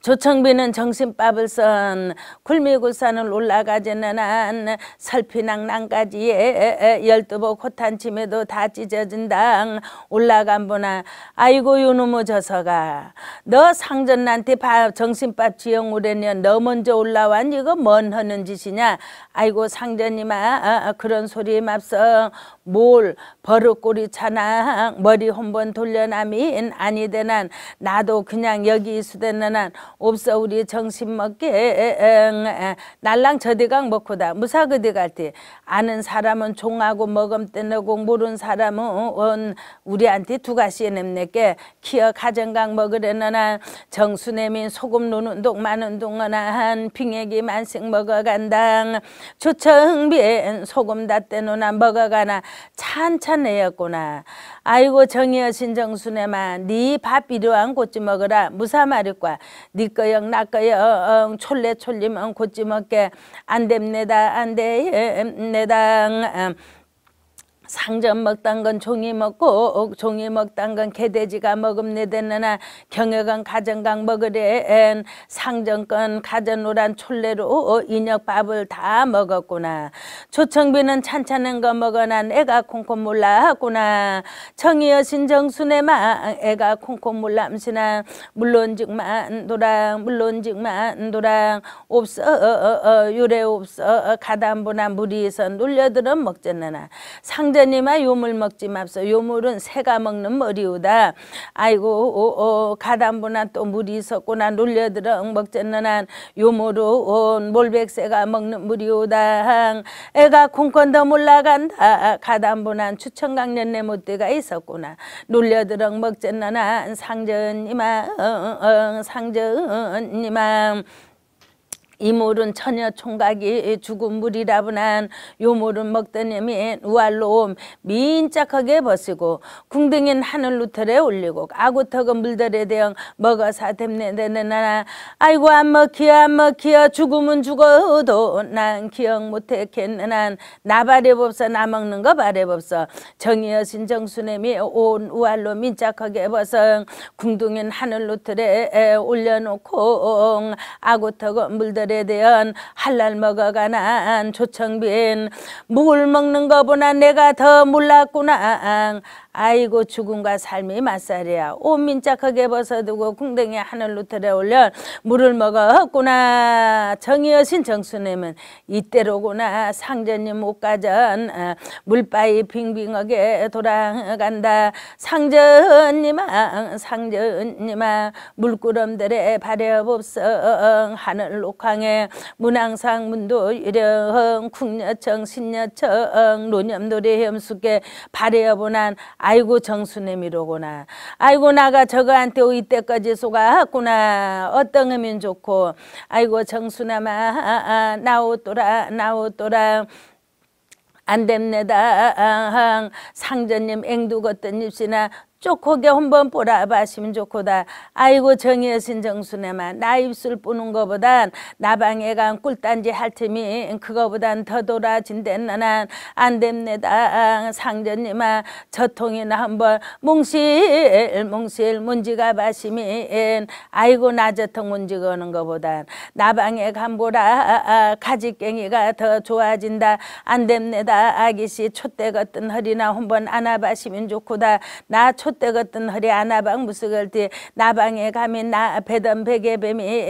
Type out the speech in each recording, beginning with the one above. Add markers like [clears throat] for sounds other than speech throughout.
조청비는 정신밥을 선굴미굴산을 올라가지는 한 설피낭 낭까지에 열두복 코탄침에도다 찢어진당 올라간 보나 아이고 요놈의 저서가 너 상전한테 밥 정신밥 지영 오래냐 너 먼저 올라왔니 이거 뭔 하는 짓이냐 아이고 상전님아 그런 소리에 맙서 뭘 버릇꼬리 차나 머리 한 번 돌려나민 아니되난 나도 그냥 여기 있수되는한 없어 우리 정신 먹게 날랑 저대강 먹고다 무사그대 갈때 아는 사람은 종하고 먹음 떼내고 모르는 사람은 우리한테 두가지에 냅내게 키어 가정강 먹으려는한 정수내민 소금 노는 동많은 동안한 핑액이 만씩 먹어간다 초청비엔 소금 다떼노나 먹어가나 찬찬해였구나. 아이고 정이여 신정순에만 네밥 이러한 곧지 먹으라 무사마력과 니 네 거영 나 거영 촐레 촐리면 곧지 먹게 안 됩니다 안 됩니다 상점 먹던 건 종이 먹고 옥 종이 먹던 건 개돼지가 먹음내되느나 경역은 가정강 먹으래 엔상정건 가져노란 촐레로 인혁밥을 다 먹었구나 초청비는 찬찬한 거 먹어나 애가 콩콩 몰라구나 청이여신 정순애만 애가 콩콩 몰람시나 물론직만 도랑 물론직만 도랑 없어 어, 어, 유래 없어 가담부나 무리에서 눌려들어 먹느나 상정 선자님아 요물 먹지 맙소 요물은 새가 먹는 머리우다 아이고 오, 오, 가담부나 또 물이 있었구나 놀려들어 먹졌는한 요물은 어, 몰백새가 먹는 물이우다 애가 콩건도 몰라간다 가담부나 추천강년내 못대가 있었구나 놀려들어 먹졌는한 상전님아 응, 응, 상전님아 이물은 처녀 총각이 죽은 물이라분난 요물은 먹더니미 우알로옴 민짝하게 벗이고 궁둥인 이 하늘 루터에 올리고 아구턱은 물들에 대응 먹어사 댐내내나나 아이고 안 먹히어 안 먹히어 죽음은 죽어도 난 기억 못했겠느 나발에 법서 나 먹는 거 발에 법서 정의여 신정수님이 온 우알로 민짝하게 벗어 궁둥인 이 하늘 루터에 올려놓고 아구턱은 물들에 하늘에 대한 한날 먹어가난 조청빈 물 먹는 거보나 내가 더 몰랐구나 아이고 죽음과 삶이 맞살이야. 옷 민짝하게 벗어두고 궁뎅이 하늘로 들어올려 물을 먹었구나. 정의여신 정수님은 이때로구나. 상전님 옷가전 어, 물바위 빙빙하게 돌아간다. 상전님아 상전님아 물구름들의 발여법성 하늘 옥항에 문항상 문도 유령 궁녀청 신녀청 노념도리 혐숙에 발여보난 아이고 정수님이로구나 아이고 나가 저거한테 이때까지 속아왔구나 어떤 하면 좋고 아이고 정수나마 나오더라 나오더라 안됩니다 아, 아, 상전님 앵두걷던 입시나 쪼고게 한번 보라봤으면 좋고다. 아이고 정의의 신정수네마 나 입술 뿌는 거보단 나방에 간 꿀단지 할 틈이 그거보단 더 돌아진댔나난 안 됩니다. 상전님아 저통이나 한번 몽실 몽실 문지가 바시민 아이고 나 저통 문지 거는 거보단 나방에 간 보라 가지깽이가 더 좋아진다. 안 됩니다. 아기씨 촛대 같은 허리나 한번 안아바시면 좋고다. 나초 촛대 같은 허리 안아방 무스걸 때 나방에 가면 나 배던 베개 뱀이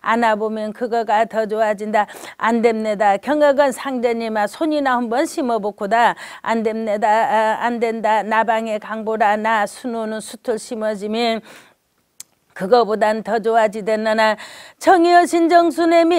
안아보면 그거가 더 좋아진다 안 됩니다 경악은 상자이마 손이나 한번 심어보고다 안 됩니다 아, 안 된다 나방에 강보라 나 수노는 수틀 심어지면 그거보단 더 좋아지댔느나 청이여 신정수내미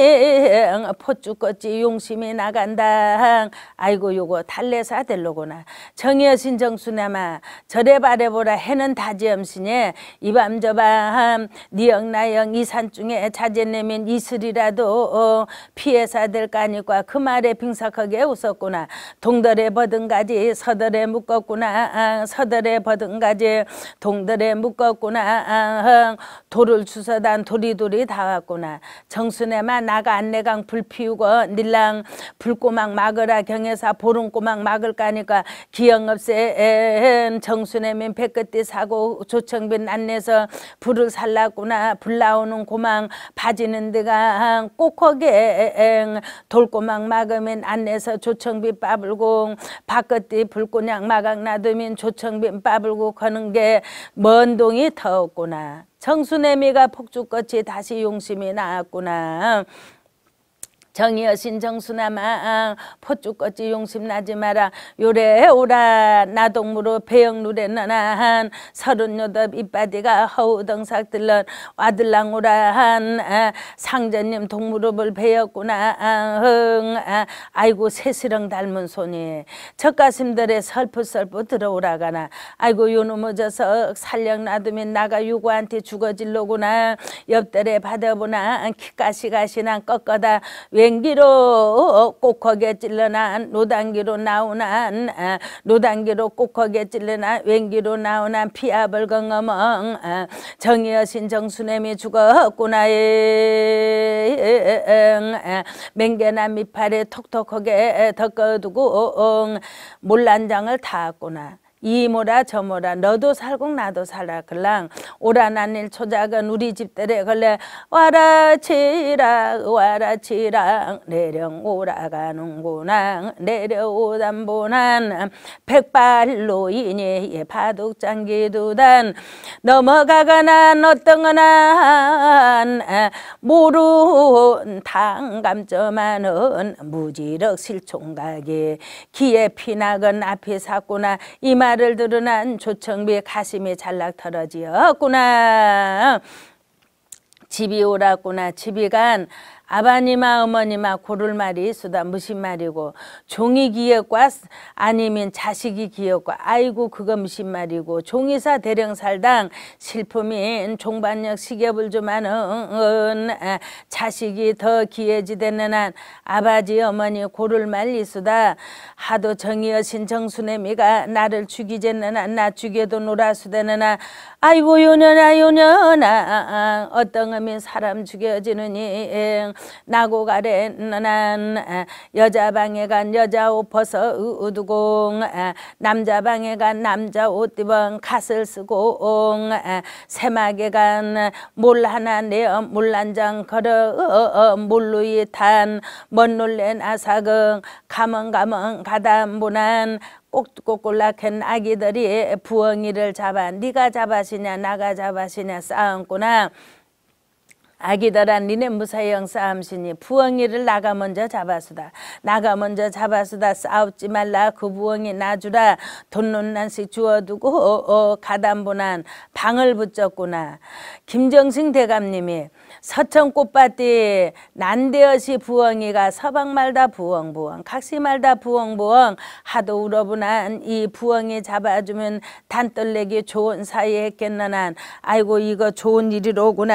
포쭈꼬이 용심이 나간다 아이고 요거 달래사들로구나 청이여 신정수내마 저래 바래보라 해는 다지엄시네 이밤저밤 니영나영 이산중에 자제내면 이슬이라도 어, 피해사들 까니까 그 말에 빙석하게 웃었구나 동들의 버든가지 서들에 묶었구나 서들의 버든가지 동들에 묶었구나 돌을 주사단 도리도리 다 왔구나. 정순에만 나가 안내강 불 피우고 닐랑 불꼬막 막으라 경에사 보름꼬막 막을까니까 기영업세엔 정순에민 백끝띠 사고 조청빈 안내서 불을 살랐구나. 불 나오는 고망 바지는 데가 꼭하게 돌꼬막 막으면 안내서 조청빈 빠불공 바깥띠 불꼬냥 막각 놔두면 조청빈 빠불고 거는 게 먼동이 더웠구나. 청순내미가 폭죽같이 다시 용심이 나왔구나. 정의여신 정수나마 포주꽃이 용심 나지 마라 요래 오라 나동무로 배영 누래 나한 서른여덟 이빠디가 허우덩삭 들런 와들랑 오라한 아, 상자님 동무로을 배였구나 아, 흥 아, 아이고 새스렁 닮은 손이 젖가슴들에 설풋설풋 들어오라가나 아이고 요놈 어져서 살령 놔두면 나가 유고한테 죽어질로구나 옆들에 받아보나 아, 키가시가시나꺾어다왜 댕기로 꼭하게 찔러나 노단기로 나오나 아, 노단기로 꼭하게 찔러나 왼기로 나오나 피압을 건어멍 아, 정의여신 정수냄이 죽었구나에 예, 예, 예, 아. 맹개나 밑팔에 톡톡하게 덮어두고 몰란장을 탔구나 이모라 저모라 너도 살고 나도 살라 글랑 오라난일 초작은 우리 집들에 걸래 와라 치라 와라 치라 내령 오라가는구나 내려오단 보난 백발로 인해 파둑장 기두단 넘어가거나 어떤거나 모르 당감점하는 무지력 실총각이 기에 피나건 앞에 샀구나 이말 말을 드러난 조청비의 가슴이 잘락 털어지었구나 집이 오라구나 집이 간 아바니마 어머니마 고를 말이 있수다 무슨 말이고 종이 기억과 아니면 자식이 기억과 아이고 그거 무슨 말이고 종이사 대령살당 실품인 종반역 시계불 좀하는 어, 어, 자식이 더 기해지되는 한 아버지 어머니 고를 말리수다 하도 정의여신 청수네미가 나를 죽이제는 한나 죽여도 놀아수되느나 아이고 요년아 요년아 어떤 하면 사람 죽여지느니 나고 가래 아, 는 여자 방에 간 여자 옷 벗어 우두공 아, 남자 방에 간 남자 옷띠은 갓을 쓰고 아, 새막에 간몰 하나 내어 물난장 걸어 물루이 어, 어, 탄먼 놀랜 아사극 가멍가멍 가담보난 꼭꼭골락한 아기들이 부엉이를 잡아 네가 잡아시냐 나가 잡아시냐 싸움구나 아기다란 니네 무사형 싸움시니 부엉이를 나가 먼저 잡아수다 나가 먼저 잡아수다 싸우지 말라 그 부엉이 나주라 돈논난씩 주워두고 어어 가담보난 방을 붙였구나 김정승 대감님이 서천 꽃밭이 난데어시 부엉이가 서방 말다 부엉 부엉 각시 말다 부엉 부엉 하도 울어보난 이 부엉이 잡아주면 단떨레기 좋은 사이 했겠나난 아이고 이거 좋은 일이로구나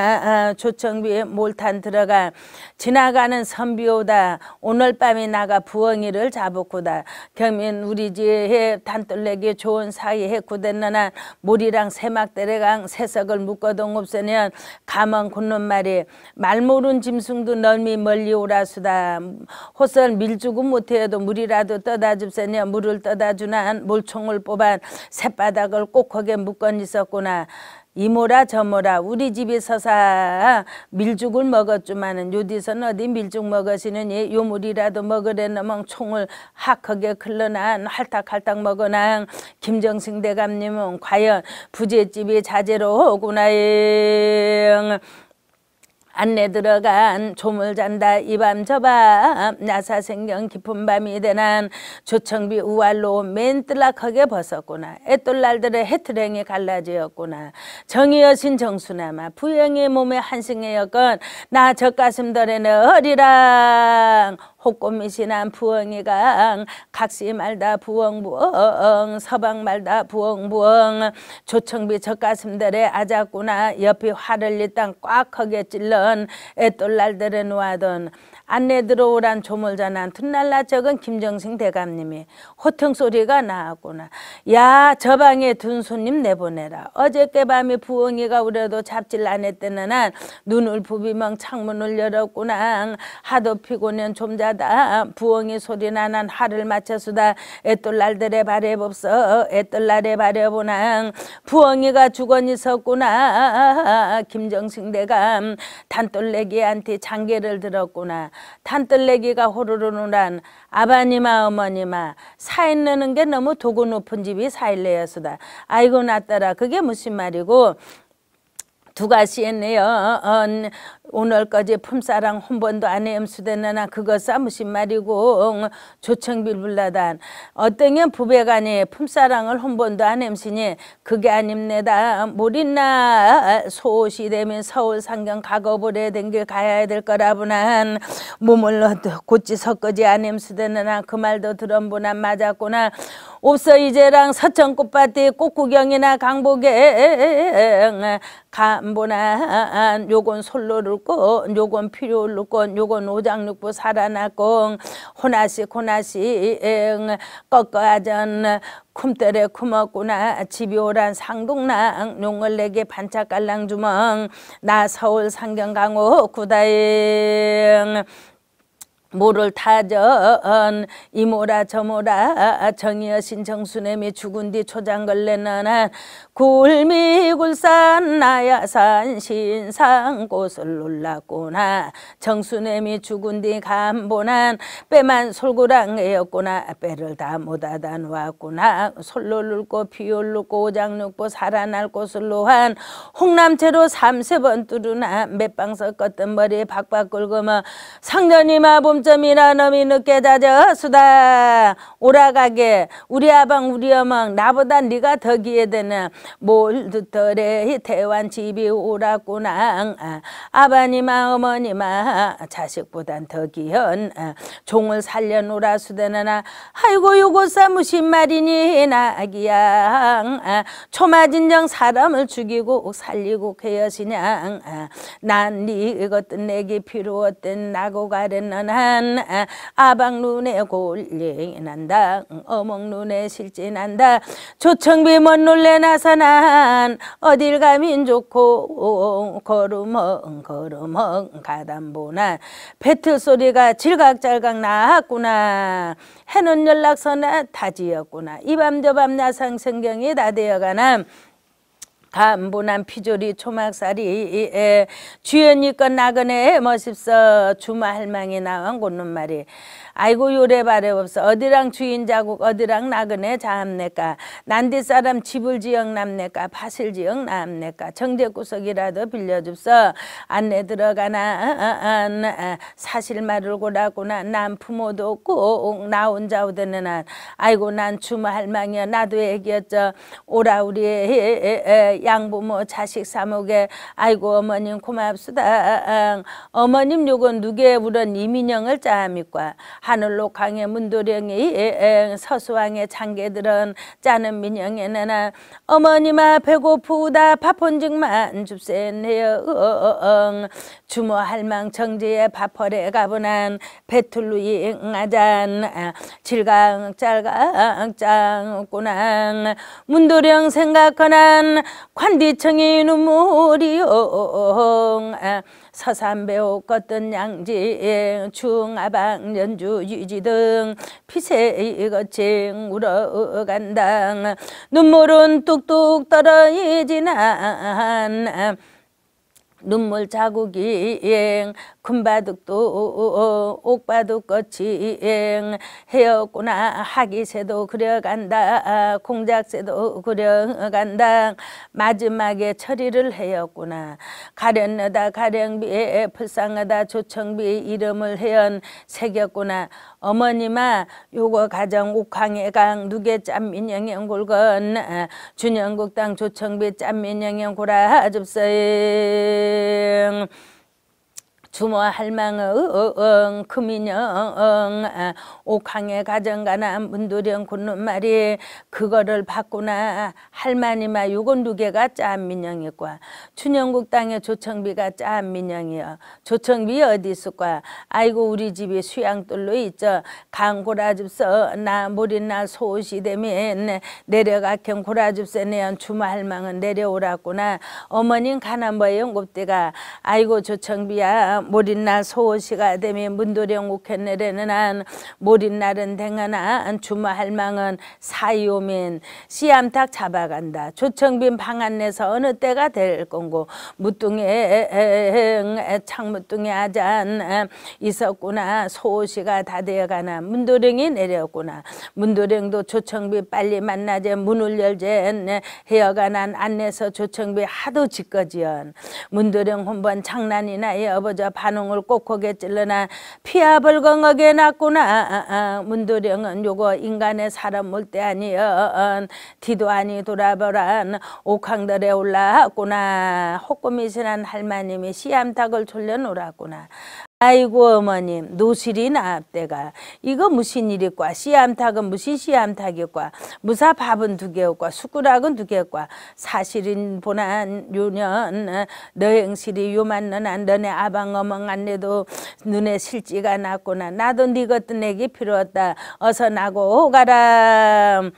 아, 조청비에 몰탄 들어가 지나가는 선비오다 오늘 밤에 나가 부엉이를 잡았구다 경민 우리 집에 단떨레기 좋은 사이 했구됐나난 물이랑 새막 데려강 새석을 묶어동 없으면 가만 굳는 말이 말 모른 짐승도 널미 멀리 오라수다 호선 밀주고 못해도 물이라도 떠다 줍세냐 물을 떠다 주나 물총을 뽑아 새바닥을 꼭하게 묶어 있었구나 이모라 저모라 우리 집이 서사 밀죽을 먹었주마는 요디선 어디 밀죽 먹으시느니 요물이라도 먹으려면 총을 학하게 흘러난 할탁할탁 먹어난 김정승 대감님은 과연 부잣집이 자제로 오구나잉 안내 들어간 조물 잔다 이밤저밤 나사생경 깊은 밤이 되난 조청비 우알로 맨뜰락하게 벗었구나 애똘날들의 해트랭이 갈라지었구나 정의여신 정수나마 부영의 몸에 한승의 여건 나젖 가슴 덜에는 허리랑 호꼬미신한 부엉이강 각시 말다 부엉부엉 서방 말다 부엉부엉 조청비 젖가슴들에 아작구나 옆이 화를 일단 꽉하게 찔런 애똘날들에 놓아던 안내 들어오란 조물자난 툰날라 적은 김정승 대감님이 호통 소리가 나왔구나. 야, 저 방에 둔 손님 내보내라. 어저께 밤에 부엉이가 우려도 잡질 안 했더니 난 눈을 부비멍 창문을 열었구나. 하도 피곤한 좀자 바다 아, 부엉이 소리나 난 하를 맞춰수다 애떨날들의 발에 법서 애떨날의 발에 보나 부엉이가 죽었니 섰구나 김정식 내가 단돌레기한테 장계를 들었구나 단돌레기가 호로로 누란 아바님아 어머니마 사일내는 게 너무 도구 높은 집이 사일내였수다 아이고 낫따라 그게 무슨 말이고 두가시했네요. 오늘까지 품사랑 혼번도 안해 음수되느나 그거 싸무신 말이고 조청빌불라단 어떠면 부배가니 품사랑을 혼번도 안해 음시니 그게 아닙니다 모린나 소시 되면 서울 상경 가거보래 된길 가야 될 거라보난 몸을 얻어 곧지 섞어지 안해 음수되느나그 말도 들은보나 맞았구나 없어 이제랑 서천 꽃밭에 꽃구경이나 강복에 간보나 요건 솔로를 6권 요건 필요 6고 요건 오장육부 살아났고 호나시 호나시 꺾어하전 쿰때레 쿰었구나 집이 오란 상동랑 용을 내게 반짝깔랑 주멍 나 서울 상경강호 구다잉 모를 타전 이모라 저모라 정이여신 정수내이 죽은 뒤 초장걸레는 굴미굴산 나야산 신상 곳을 놀랐구나 정수내이 죽은 뒤 간보난 빼만 솔구랑애였구나 빼를 다 못하다 놓았구나 솔로 눌고 비올르고 오장 눕고 살아날 곳을 놓한 홍남채로 삼세 번 뚫으나 맷방 석었던 머리 박박 긁으며 상전이 마봄 점점이나 놈이 늦게 자져 수다 오라가게 우리 아방 우리 어망 나보다 네가 더 기회되네 뭘 듣더래 태완 집이 오라구나 아, 아바님아 어머님아 자식보단 더 기현 아, 종을 살려놓으라 수대나나 아이고 요것사무신 말이니 나기야 아, 초마진정 사람을 죽이고 살리고 괴여시냐 난니 이것도 네 내기 필요 없든 나고 가랬나나 실 아, 아방 눈에 골링 난다 어멍 눈에 실진한다 조청비 먼 놀래 나서난 어딜 가면 좋고 걸음엉 걸음엉 가담보나 배틀 소리가 질각잘각 나왔구나 해는 연락서나 다지었구나 이밤저밤 나상 성경이 다 되어가나 담보난 피조리 초막살이 주연이건 나그네 멋있어 주마할망이 나온 곳는 말이 아이고 요래 바래 없어 어디랑 주인 자국 어디랑 나그네 자합내까 난디 사람 집을 지역 남내까 파실 지역 남내까 정제 구석이라도 빌려줍서 안내 들어가나 아, 아, 아, 아. 사실 말을 고라구나 난 부모도 없고 어, 나 혼자 오더는 난 아이고 난주말 망이야 나도 애기였죠 오라 우리 에, 에, 에. 양부모 자식 사목에 아이고 어머님 고맙수다 어머님 요건 누게 우런 이민영을 짜함이과 하늘로 강의 문도령이 서수왕의 장계들은 짜는 민영에 나나 어머니마 아, 배고프다 밥혼즉만 줍세네요 어, 어, 주모 할망 정지에 밥벌에 가보난 배틀루이 응아잔 아, 질강 짤강 짱꾸낭 문도령 생각하난 관디청이 눈물이요 어, 아, 서산배옥 걷던 양지 중아방 연주 주 유지등 피세 이거 쟁우러 간다 눈물은 뚝뚝 떨어지지난 눈물 자국이 엥 금바둑도 어, 어, 어, 옥바둑꽃이 엥 헤었구나 하기새도 그려간다 공작새도 그려간다 마지막에 처리를 헤었구나 가련하다 가령비에 불쌍하다 조청비 이름을 헤언 새겼구나 어머니마 요거 가정 옥황해강 누계 짬민영영 골건 어, 준영국당 조청비 짬민영영 고라 줍서잉 주모 할망의 엉 금인영 아, 옥황의 가정가나 문두령 군는 말이 그거를 봤구나할마니마 요건 두 개가 짠민영이과 춘영국 땅의 조청비가 짠민영이여 조청비 어디 있을까 아이고 우리 집이 수양돌로 있죠 강고라집서 나 모리나 소시 되면 내려가경 고라집서 내한 주모 할망은 내려오라구나 어머님 가난보의 영곱대가 아이고 조청비야 모린나 소호시가 되미 문도령 우회내래는안 모린날은 댕하나 주마 할망은 사이오민 씨암탁 잡아간다 조청빈 방안내서 어느 때가 될 건고 무뚱에 창무뚱에 하잔 있었구나 소호시가 다 되어가나 문도령이 내렸구나 문도령도 조청비 빨리 만나제 문을 열제 헤어가난 안내서 조청비 하도 짓거지연 문도령 혼번 장난이나 여보자 반응을 꼭하게 찔러나 피아을 건하게 났구나 문도령은 요거 인간의 사람 몰때 아니여 뒤도 아니 돌아보란 옥황들에 올라왔구나 호꼬미 지난 할머님이 시암탉을 졸려놓으라구나 아이고 어머님 노실이 나압대가 이거 무슨 일이꽈 씨암탉은 무슨 씨암탉이꽈 무사 밥은 두개였꽈숟가락은두개였꽈 사실인 보난 요년 너행실이 요만너난 너네 아방 어멍 안내도 눈에 실지가 났구나 나도 니 네 것도 내기 필요하다 어서 나고 오 가라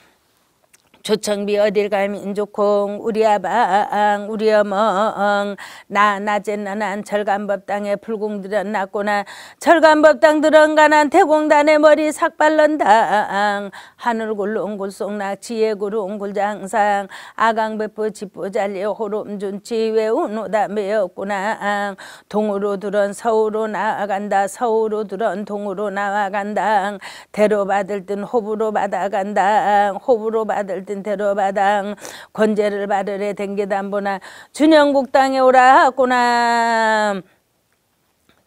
조청비 어딜 가면 좋콩 우리 아방 우리 어멍 나 낮에 나난 철간법 당에 불공 들었났구나 철간법 당 들은가난 태공단에 머리 삭발런당 하늘굴로 옹굴송낙 지혜구로 옹굴장상 아강배포 집포잘리 호름준치 외운노다 매었구나 동으로 들은 서울로 나아간다 서울로 들은 동으로 나아간다 대로 받을 땐 호부로 받아간다 호부로 받을 땐 같은 대로 바당 권제를 받으래 댕기담보나 준영국 땅에 오라 하구나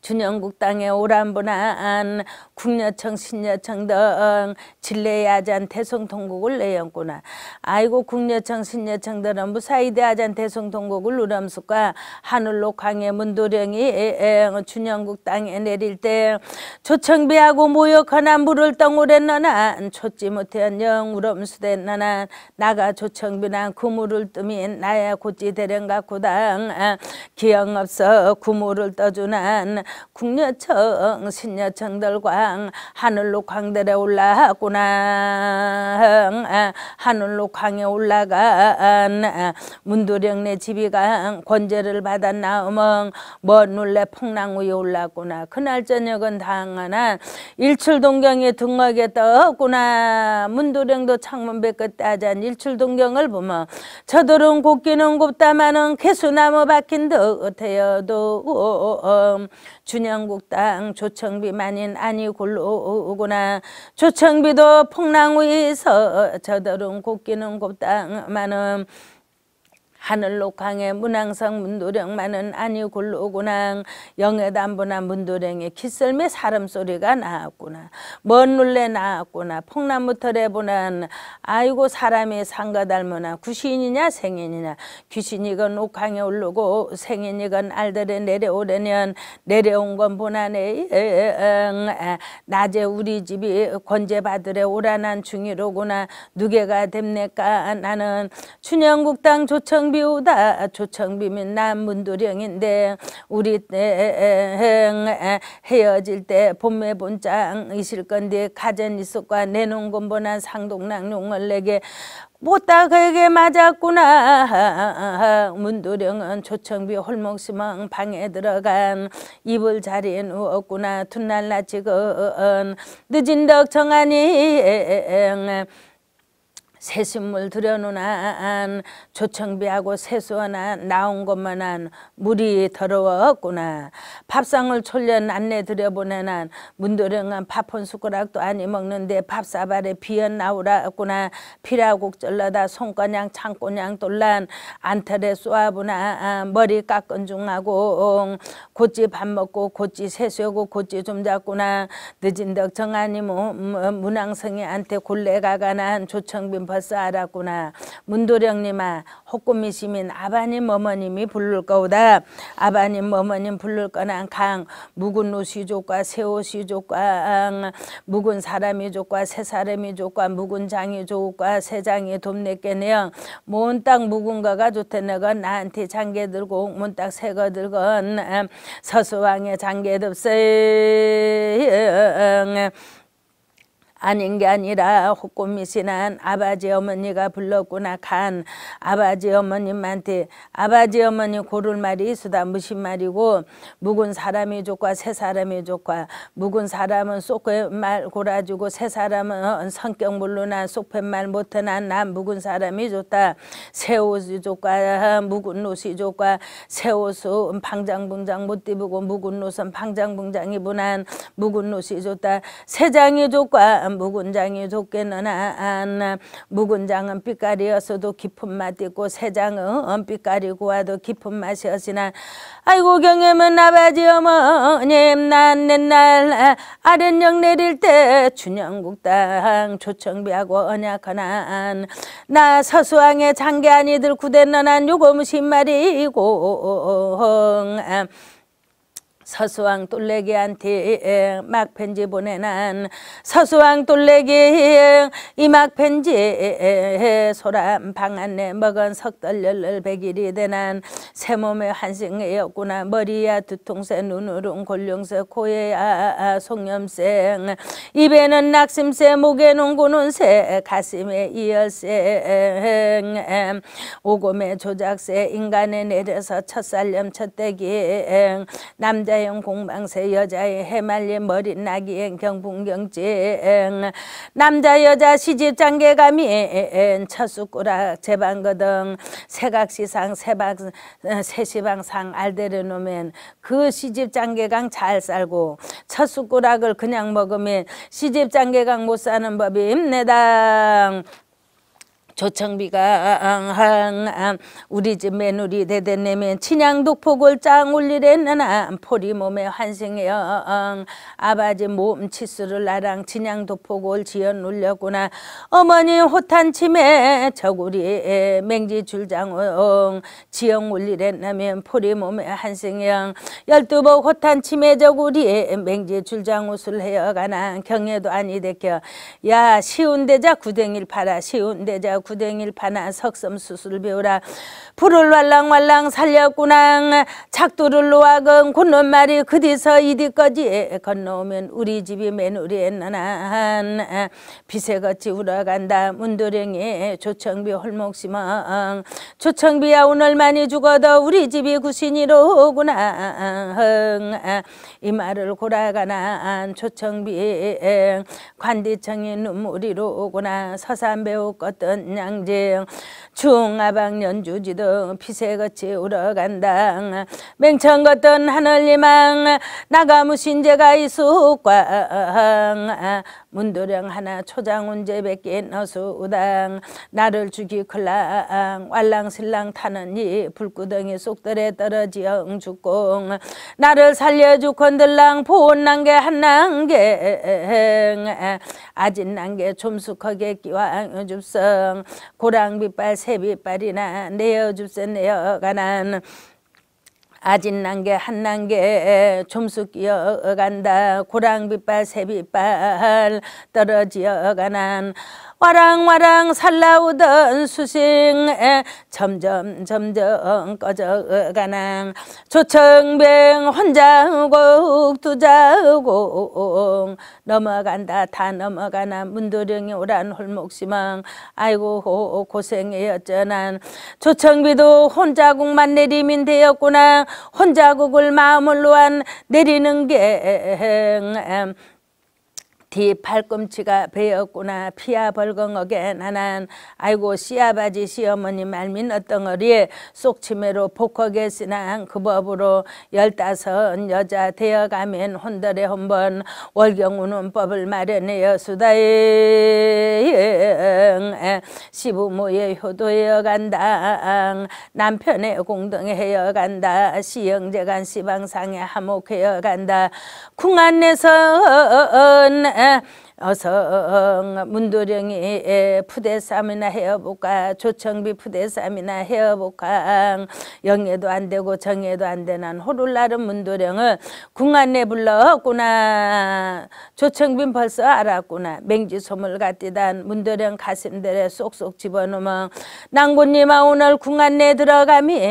준영국 땅에 오란분한 국녀청 신녀청 등 진례야잔 대성통곡을 내연구나 아이고 국녀청 신녀청 등은 무사이대야잔대성통곡을 누람수가 하늘로 광해 문도령이 준영국 땅에 내릴 때조청비하고 모욕하나 물을 떡우랬나나 솟지 못한 영 우럼수됐나나 나가 조청비나 구물을 뜨민 나야 고찌 대령 갖고당 기억 없어 구물을 떠주난 국녀청 신녀청들광 하늘로 광대에 올라갔구나 하늘로 광에 올라간 문도령내집이가 권제를 받았나 어멍 먼 놀래 폭랑 위에 올랐구나 그날 저녁은 당하나 일출동경에 등하게 떴구나 문도령도 창문 밖에 따잔 일출동경을 보면 저들은 곱기는 곱다마는 개수나무 박힌 듯해여도 준영국당 조청비만인 아니 굴로오구나 조청비도 폭랑위서 저더름 곱기는 곱당 만은 하늘로 항에 문항상 문도령만은 아니 굴로구낭 영해 담보나 문도령에 키썰매 사람 소리가 나왔구나 먼 눌레 나왔구나 폭남무 털에 보난 아이고 사람이 상가 닮으나 구신이냐 생인이냐 귀신이건 옥항에 올르고 생인이건 알들에 내려오려면 내려온 건 보나네 낮에 우리 집이 권제받으래 오라난 중이로구나 누게가 됩니까 나는 춘영국당 조청 조비우다조청비면남문두령인데 우리 때 헤어질 때 봄에 본장 이실 건데 가전 있었과 내놓은 건보나 상동낭 용을 내게 못다 그에게 맞았구나 문두령은 조청비 홀목시멍 방에 들어간 이불 자리에 누웠구나 둔날 낮지건 늦은 덕 정하니 새신물 들여놓은 조청비하고 세수한 나온 것만한 물이 더러웠구나 밥상을 촐련 안내 들여보내난 문도령한 밥한 숟가락도 아니 먹는데 밥사발에 비연 나오라구나 피라국 절러다 손가냥 창고냥 돌란 안탈에 쏘아보나 머리 깎은 중하고 곧지 밥 먹고 곧지 세수하고 곧지 좀 잤구나 늦은 덕 정하니 뭐 뭐, 문왕성이한테 골래 가가난 조청빈 벌써 알았구나. 문도령님아 호꾸미 시민 아바님 어머님이 부를 거우다. 아바님 어머님 부를 거나강 묵은 옷이 족과새 옷이 족과 묵은 사람이 좋과 새 사람이 좋과 묵은 장이 좋과 새 장이 돕내겠네요. 몬땅 묵은 거가 좋대네건 나한테 장개 들고 몬땅 새거 들건 서수왕의 장개 덥세 아닌 게 아니라 호꼬미 신한 아버지 어머니가 불렀구나 간 아버지 어머님한테 아버지 어머니 고를 말이 있으다무신 말이고 묵은 사람이 좋과 새 사람이 좋과 묵은 사람은 쏙말 골아주고 새 사람은 성격 물로나 쏙팻말 못하나 난 묵은 사람이 좋다 새 옷이 좋과 묵은 옷이 좋과 새 옷은 방장붕장 못 입고 묵은 옷은 방장붕장 이은난 묵은 옷이 좋다 새장이 좋과 무군장이좋게느나무군장은 아, 아, 아, 빛깔이었어도 깊은 맛 있고 새장은 빛깔이 고와도 깊은 맛이었으나 아이고 경험면나바지 어머님 난 옛날 아랫령 내릴 때 춘영국 땅 조청비하고 언약하난 나 서수왕의 장계아니들 구대너난 요거무신 말이고 서수왕 뚫레기한테막 편지 보내난 서수왕 뚫레기 이막 편지 소란방 안에 먹은 석달열을 백일이 되난 새 몸에 한생이었구나 머리야 두통새 눈으론 골룡새 코에야 송염생 입에는 낙심새 목에농구는새 가슴에 이열생 오곰의 조작새 인간에 내려서 첫살염 첫대기 남자 자영 공방세 여자의 해말린 머리 나기엔 경풍경쟁 남자 여자 시집 장계감이 첫숟가락 재방거등 세각시상 세방 세시방상 알데르노면 그 시집 장계강 잘 살고 첫숟가락을 그냥 먹으면 시집 장계강 못 사는 법이 힘내당 조청비가 한 우리 집 며느리 대대내면 친양독 포골 짱울리랬나나 포리 몸에 환생해요 아버지 몸 치수를 나랑 친양독 포골 지어 눌렸구나 어머니 호탄 치매 저구리 맹지 줄장옹 지영 울리랬나면 포리 몸에 환생형 해 열두번 호탄 치매 저구리 맹지 줄장옷을 헤어가나경례도 아니 되켜야 시운대자 구댕일 팔아 시운대자 구댕일 파나 석섬 수술 배우라 불을 왈랑왈랑 살렸구나 착도를 놓아건 군놈 말이 그디서 이디까지 건너오면 우리 집이 맨우리에나나 비세같이 울어간다 문도령이 조청비 홀목시망 조청비야 오늘 많이 죽어도 우리 집이 구신이로구나 이 말을 고라가나 조청비 관디청이 눈물이로구나 서산 배우거든 양쟁중하방연 주지등 피세같이 울어간다 맹청 걷던 하늘리망 나가무신제가 이수광 문도령 하나 초장운제 백긴 어수우당 나를 죽이클랑 왈랑실랑 타는 이 불구덩이 속들에 떨어지어 죽공 나를 살려주건들랑 보온난게 한난게 아진난게 좀숙하게 끼왕 응줍성 고랑비빨 새비빨이나 내어줍세 내어가난 아진 난게 한 난게 좀숙이어간다 고랑비빨 새비빨 떨어지어가난 와랑와랑 살라우던 수신에 점점 점점 꺼져가나 조청뱅 혼자곡 두자곡 넘어간다 다 넘어가나 문도령이 오란 홀목시망 아이고 호, 고생이었잖아 조청비도 혼자곡만 내리면 되었구나 혼자곡을 마음을 놓한 내리는 게뒤 팔꿈치가 베었구나 피야 벌렁하게 나난 아이고 시아버지 시어머니 말민 어떤어리에 속치매로 복하게 쓰나 그 법으로 열다섯 여자 되어가면 혼들에 한 번 월경우는 법을 마련해여 수다에 시부모의 효도에 간다 남편의 공동에 간다 시영재간 시방상에 하목해 간다 궁안에서 어성 어, 어, 문도령이 푸대삼이나 헤어볼까 조청비 푸대삼이나 헤어볼까 영예도 안되고 정예도 안되는 호룰라른 문도령을 궁안에 불러왔구나 조청빈 벌써 알았구나 맹지소물 같디단 문도령 가슴들에 쏙쏙 집어넣으면 낭군님아 오늘 궁안에 들어가미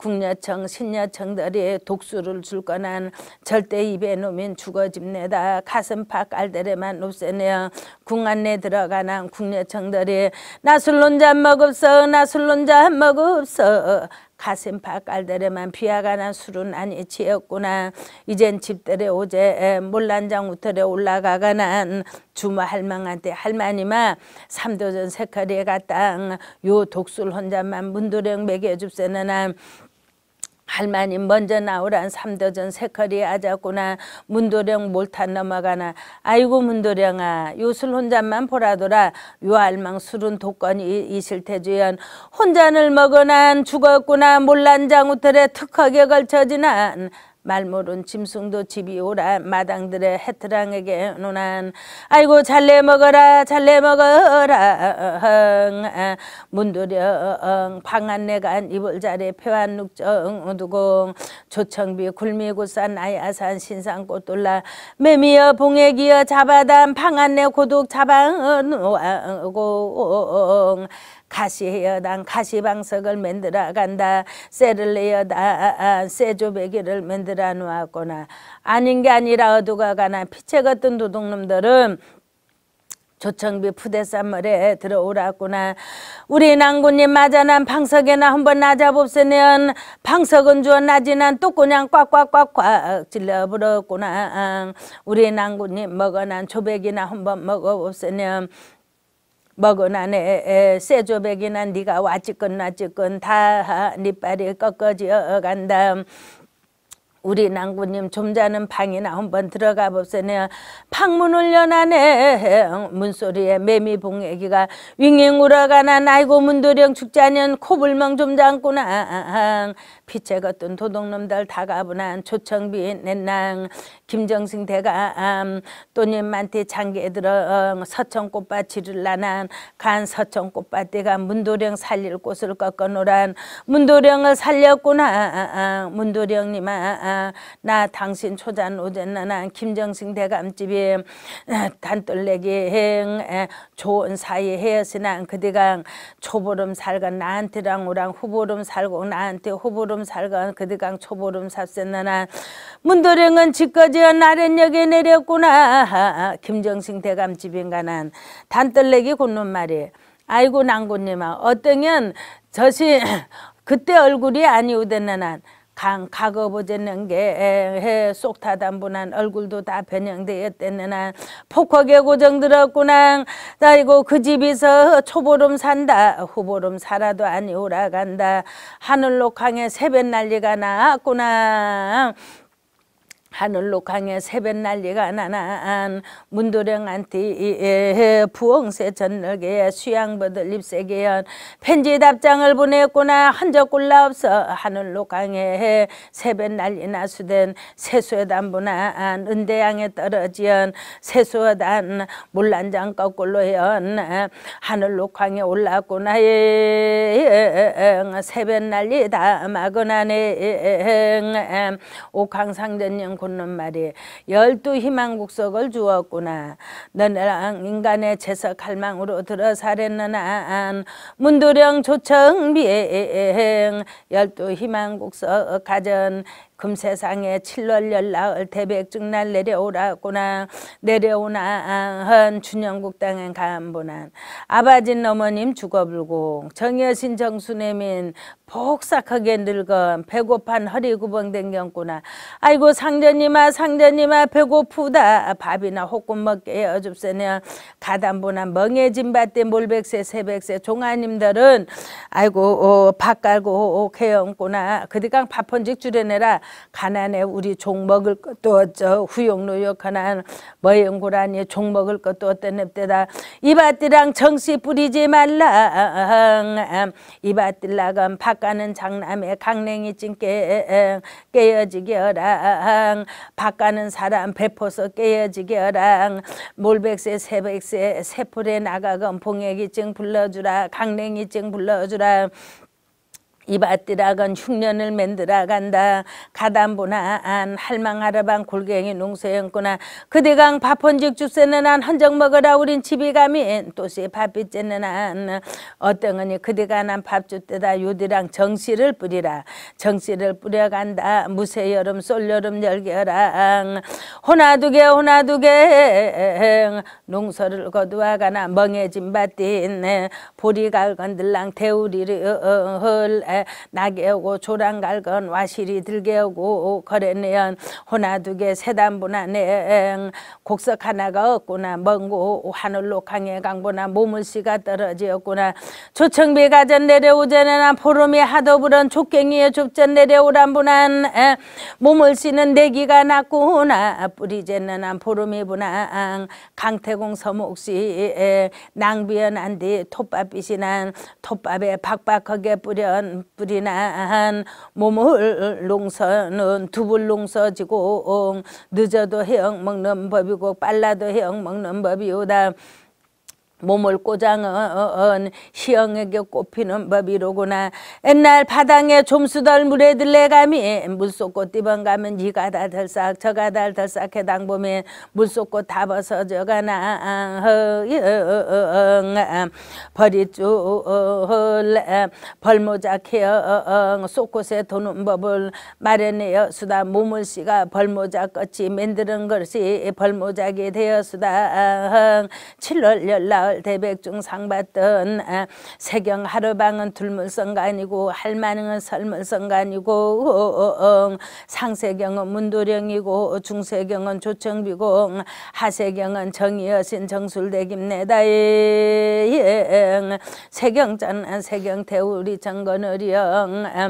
국녀청 신녀청들이 독수를 줄거난 절대 입에 놓으면 죽어집니다. 가슴팍 알데레만 높세네요. 궁안에 들어가난 국녀청들이 나술론자 먹읍서 나술론자 먹읍서 가슴 밖알들에만 비하가난 술은 아니 지었구나 이젠 집들에 오제 몰란장 우터에 올라가가난 주마 할망한테 할머니마 삼도전 세카리에 갔당 요 독술 혼자만 문도령 먹여줍세는 할머님 먼저 나오란 삼도전 세커리 아자꾸나 문도령 몰탄 넘어가나 아이고 문도령아 요술 혼잔만 보라더라 요알망 술은 독건이 이실태주연 혼잔을 먹어난 죽었구나 몰란 장우틀에 특허게 걸쳐지난 말모른 짐승도 집이 오라 마당들의 해트랑에게 논한 아이고 잘내 먹어라 잘내 먹어라 문도령 방안내간 이불자리 표안 룩정 우두공 조청비 굴미구산 아야산 신상꽃돌라 매미여 봉액기여 잡아담 방안내 고독 잡아놓고 가시여당 해 가시방석을 만들어 간다 세를내여다세조배기를 만들어 간다 아들 안와거나 아닌 게 아니라 어두가 가나 피채 같은 도둑놈들은 조청비 푸대산물에 들어오라구나 우리 낭군님 맞아난 방석에나 한번 낮아봅세는 방석은 주어 낮이난 또 그냥 꽉꽉꽉꽉 질러버렸구나 우리 낭군님 먹어난 조백이나 한 번 먹어봅세는 먹어나네 새조백이나 네가 와찌끈 나찌끈 다네 빨이 꺾어지어 간다 우리 낭군님 좀 자는 방이나 한번 들어가 봅세네 방문을 연하네 문소리에 매미봉 애기가 윙윙 울어가나 나이고 문도령 죽자년 코불멍 좀 잠구나 빛에 걷던 도둑놈들 다가보난 초청비 낸낭 김정승 대감 또님한테 장기에 들어 어, 서청꽃밭이를 나난 간 서청꽃밭대가 문도령 살릴 곳을 꺾어노란 문도령을 살렸구나 문도령님아 나 당신 초잔 오젠나나 김정식 대감집이 아, 단떨레기 행 좋은 사이 헤어시난 그대가 초보름 살건 나한테랑 오랑 후보름 살고 나한테 후보름 살건 그대가 초보름 삽세나나 문도령은 집까지 나련역에 내렸구나 김정식 대감집인가난 단떨레기 굽는 말이 아이고 난군님아 어떠면 저시 [clears throat] 그때 얼굴이 아니오됐나난 강 가거보제는 게 에, 속타담분한 얼굴도 다변형되었대나 폭하게 고정 들었구나 아이고 그 집에서 초보름 산다 후보름 살아도 아니 오라간다 하늘로 강에 새벽 난리가 났구나 하늘로 강에 새벽 난리가 나난 문도령한테 부엉새 전녁에 수양버들 입새기연 편지 답장을 보냈구나 한적 골라 없어 하늘로 강에 새벽 난리나 수된 세수단분한 은대양에 떨어지연 세수단 물난장 거꾸로연 하늘로 강에 올랐구나 예, 새벽 난리다 마그나네 옥황상전영 곧는 말이 열두 희망국석을 주었구나 너는 인간의 재석할망으로 들어사렸느나 문도령 조청비행 열두 희망국석 가전 금세상에 칠월열 나을 대백중 날 내려오라구나 내려오나 한 준영국 땅엔 간보난 아버진 어머님 죽어불고 정여신 정수내민 복삭하게 늙은 배고픈 허리 구멍된 경구나 아이고 상전님아 상전님아 배고프다 밥이나 호금 먹게 어줍세냐 가담보나 멍해진 밭대 몰백새 세백새 종아님들은 아이고 오, 어, 밥 깔고 어, 어, 개영구나 그디강 밥한 직 줄여내라 가난에 우리 종 먹을 것도 어쩌 후용노역 가난 뭐영 고라니 종 먹을 것도 어떤 냅대다 이밭들랑 정시 뿌리지 말라 이밭들락은 바가는 장남의 강냉이 찐깨 깨어지게어랑 바가는 사람 베포서 깨어지게어랑 몰백세 새백세 세풀에 나가건 봉액이 증 불러주라 강냉이 증 불러주라 이밭들아건 흉년을 맨들어 간다 가담보나 안 할망하라방 골갱이 농세였구나 그대강 밥헌직 주세는 안헌적 먹으라 우린 집이 가면 또시 밥이 째는 안 어떤거니 그대가 난 밥주 때다 요디랑 정씨를 뿌리라 정씨를 뿌려간다 무쇠여름 쏠여름 열겨랑 호나두개 호나두개 농서를 거두어가나 멍해진 밭띠 보리갈 건들랑 대우리를 헐 나게 하고 조랑 갈건 와실이 들게 하고 거래내연 호나두게 세단분나 냉 곡석 하나가 없구나 먼고 하늘로 강에 강보나 모물씨가 떨어지었구나 조청비 가전 내려오자나포름이 하도 불은 족갱이에 좁전 내려오란분한 모물씨는 내기가 났구나 뿌리제는 보름이분한 강태공 서목씨 낭비연 안디 톱밥빛이 난 톱밥에 박박하게 뿌려 샘뿌리 난 몸을 농서는 두불 농서지고 늦어도 해역 먹는 법이고 빨라도 해역 먹는 법이오다 몸을 꼬장은 어, 어, 시영에게 꼽히는 법이로구나. 옛날 바당에 좀수덜 물에 들레 감이 물속고 띠번 가면 이가 다 덜싹 저가 다 덜싹 해당 보면 물속고다 벗어 저가나 허영 어, 벌이 쭈헐 벌모자 케영 속곳에 도는 법을 마련해여 수다 몸을 씨가 벌모자 끝이 만드는 것이 벌모자기 되어수다 칠월 열라 절 대백중 상 받던 세경 하루방은 둘물성아니고 할만은 설물성아니고 어, 어, 어, 상세경은 문도령이고 중세경은 조청비고 하세경은 정의여신 정술대김내다잉 예, 예, 세경전 세경태우리 정건어령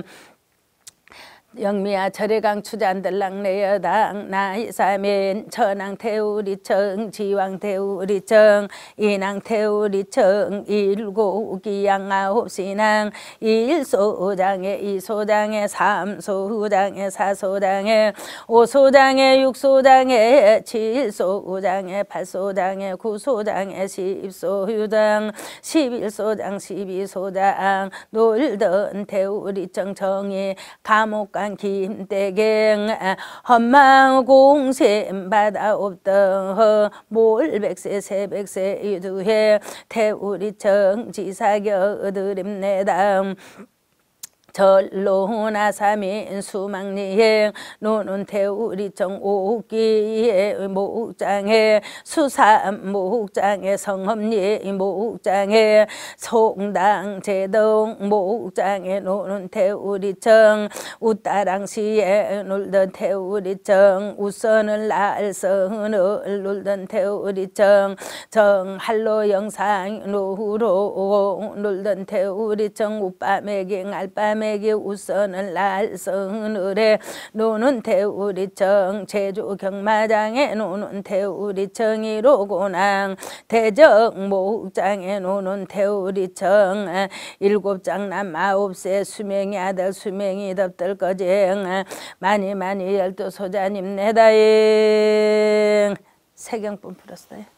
영미야 철의강 추잔들랑 내여당 나이사멘 천왕 태우리청 지왕 태우리청 인왕 태우리청 일고기양 아홉신왕 일소장에 이소장에 삼소장에 사소장에 오소장에 육소장에 칠소장에 팔소장에 구소장에 십소유당 십일소장 십이소장 놀던 태우리청 정이 감옥 가간 김대경 헌망공심 받아옵던 몰백세 세백세 유두해 태우리 청지사겨 드립내다 절로나 삼인 수망리행 노는 태우리정 오기의 목장에 수산 목장에 성험리 목장에 송당 제동 목장에 노는 태우리정 우따랑시에 놀던 태우리정 우선을 날선을 놀던 태우리정 정할로 영상 노후로 놀던 태우리정 우밤에게 알밤에 남에게 우선을 날선을해 노는 태우리청 제주 경마장에 노는 태우리청이로고낭 대정 목장에 노는 태우리청 일곱 장남 아홉세 수명이 아들 수명이 덥들 거쟁 많이 많이 열두 소자님 내다잉 네 세경뿐 풀었어요.